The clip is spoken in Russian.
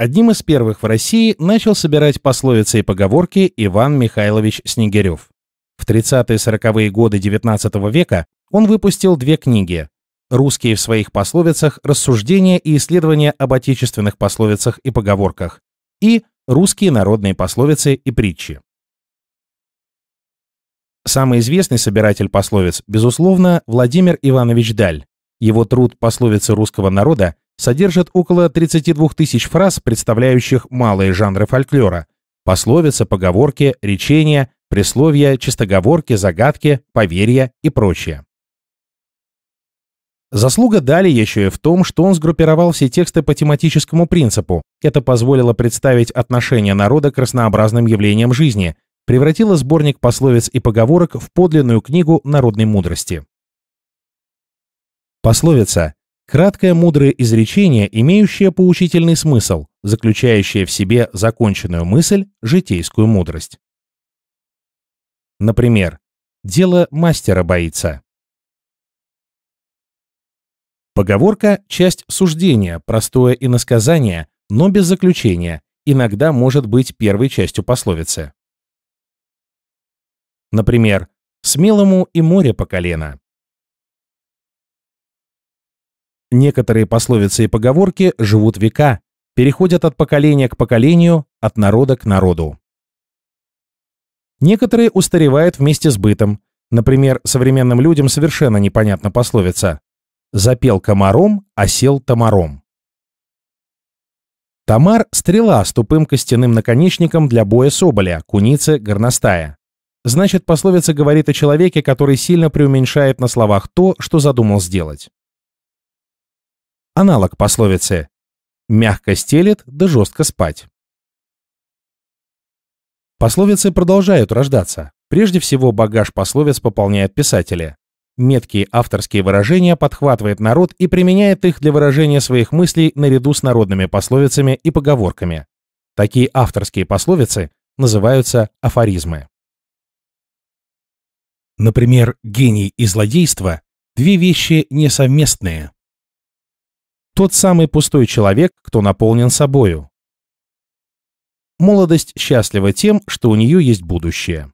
Одним из первых в России начал собирать пословицы и поговорки Иван Михайлович Снегирев. В 30-40-е годы XIX века он выпустил две книги «Русские в своих пословицах. Рассуждения и исследования об отечественных пословицах и поговорках» и «Русские народные пословицы и притчи». Самый известный собиратель пословиц, безусловно, Владимир Иванович Даль. Его труд «Пословицы русского народа» содержит около 32 тысяч фраз, представляющих малые жанры фольклора – пословицы, поговорки, речения, присловия, чистоговорки, загадки, поверья и прочее. Заслуга Дали еще и в том, что он сгруппировал все тексты по тематическому принципу. Это позволило представить отношение народа к разнообразным явлениям жизни, превратило сборник пословиц и поговорок в подлинную книгу народной мудрости. Пословица Краткое мудрое изречение, имеющее поучительный смысл, заключающее в себе законченную мысль, житейскую мудрость. Например, «Дело мастера боится». Поговорка – часть суждения, простое иносказание, но без заключения, иногда может быть первой частью пословицы. Например, «Смелому и море по колено». Некоторые пословицы и поговорки живут века, переходят от поколения к поколению, от народа к народу. Некоторые устаревают вместе с бытом. Например, современным людям совершенно непонятна пословица «Запел комаром, а сел тамаром». Тамар – стрела с тупым костяным наконечником для боя соболя, куницы, горностая. Значит, пословица говорит о человеке, который сильно преуменьшает на словах то, что задумал сделать аналог пословицы «мягко стелет, да жестко спать». Пословицы продолжают рождаться. Прежде всего, багаж пословиц пополняют писатели. Меткие авторские выражения подхватывает народ и применяет их для выражения своих мыслей наряду с народными пословицами и поговорками. Такие авторские пословицы называются афоризмы. Например, гений и злодейство – две вещи несовместные. Тот самый пустой человек, кто наполнен собою. Молодость счастлива тем, что у нее есть будущее.